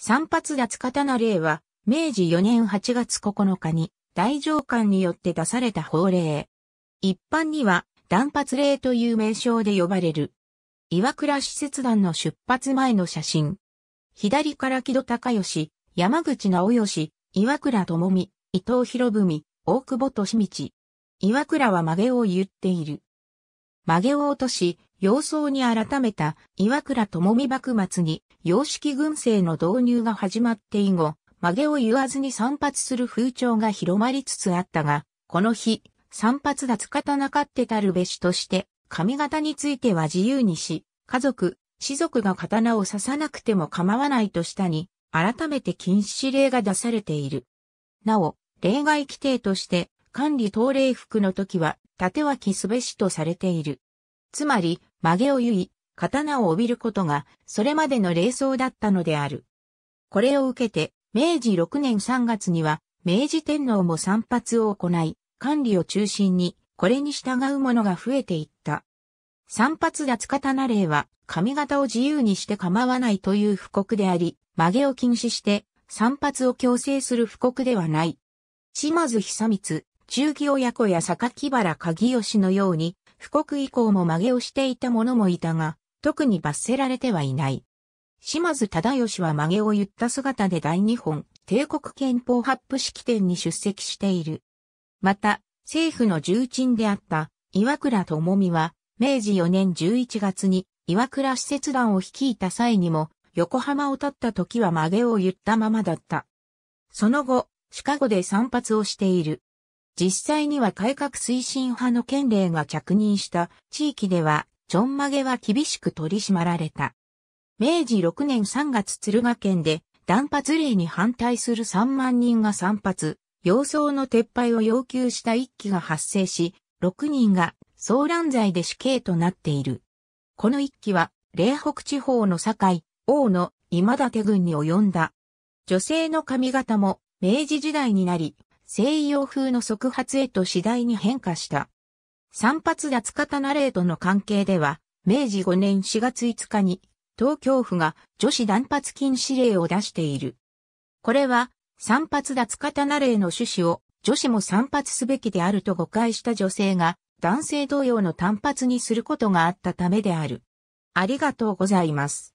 三発脱刀令は、明治4年8月9日に、大上官によって出された法令。一般には、断髪令という名称で呼ばれる。岩倉使節団の出発前の写真。左から木戸隆義、山口直義、岩倉智美、伊藤博文、大久保利道。岩倉は曲げを言っている。曲げを落とし、様相に改めた岩倉智美幕末に様式軍政の導入が始まって以後、曲げを言わずに散髪する風潮が広まりつつあったが、この日、散髪たなかってたるべしとして、髪型については自由にし、家族、士族が刀を刺さなくても構わないとしたに、改めて禁止令が出されている。なお、例外規定として、管理等令服の時は、縦脇すべしとされている。つまり、曲げを結い、刀を帯びることが、それまでの霊装だったのである。これを受けて、明治6年3月には、明治天皇も散髪を行い、管理を中心に、これに従う者が増えていった。散髪脱刀令は、髪型を自由にして構わないという布告であり、曲げを禁止して、散髪を強制する布告ではない。島津久光、中義親子や木原鍵義のように、布告以降も曲げをしていた者もいたが、特に罰せられてはいない。島津忠義は曲げを言った姿で大日本帝国憲法発布式典に出席している。また、政府の重鎮であった岩倉智美は、明治4年11月に岩倉使節団を率いた際にも、横浜を立った時は曲げを言ったままだった。その後、シカゴで散髪をしている。実際には改革推進派の県令が着任した地域では、ちょんまげは厳しく取り締まられた。明治6年3月鶴ヶ県で、断髪令に反対する3万人が散髪、要装の撤廃を要求した一揆が発生し、6人が騒乱罪で死刑となっている。この一揆は、霊北地方の境、王の今立郡に及んだ。女性の髪型も明治時代になり、西洋風の即発へと次第に変化した。散髪脱刀例との関係では、明治5年4月5日に、東京府が女子断髪禁止令を出している。これは、散髪脱刀例の趣旨を女子も散髪すべきであると誤解した女性が、男性同様の単発にすることがあったためである。ありがとうございます。